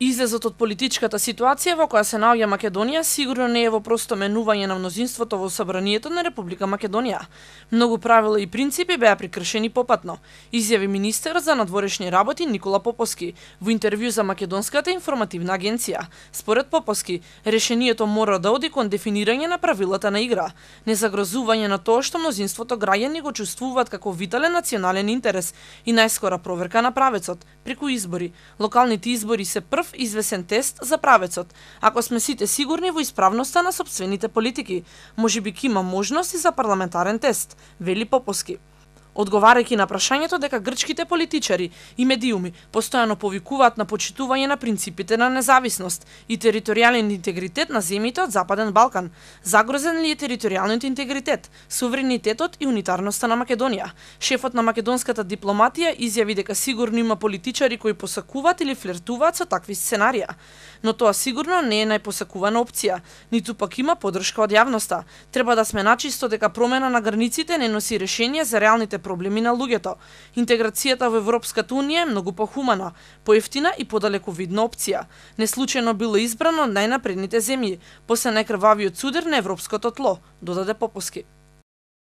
Излезот од политичката ситуација во која се наоѓа Македонија сигурно не е во просто менување на мнозинството во Собранието на Република Македонија. Многу правила и принципи беа прикршени попатно, изјави министер за надворешни работи Никола Попоски во интервју за Македонската информативна агенција. Според Попоски, решението мора да оди кон дефинирање на правилата на игра, Не загрозување на тоа што мнозинството граѓани го чувствуваат како витален национален интерес и најскора проверка на правецот преку избори. Локалните избори се прв извесен тест за правецот, ако сме сите сигурни во исправноста на собствените политики. Можеби ќе има можност и за парламентарен тест, вели Поповски одговарајќи на прашањето дека грчките политичари и медиуми постојано повикуваат на почитување на принципите на независност и територијален интегритет на земјите од Западен Балкан, загрозен ли е територијалниот интегритет, суверенитетот и унитарноста на Македонија. Шефот на македонската дипломатија изјави дека сигурно има политичари кои посакуваат или флиртуваат со такви сценарија, но тоа сигурно не е најпосакувана опција, ниту пак има поддршка од јавноста. Треба да сме начисто дека промена на границите не носи решение за реалните проблеми на луѓето. Интеграцијата во Европската унија е многу похумана, поевтина и подалековидна опција. Неслучајно било избрано од најнапредните земји, после најкрвавиот судер на европското тло, додаде попуски.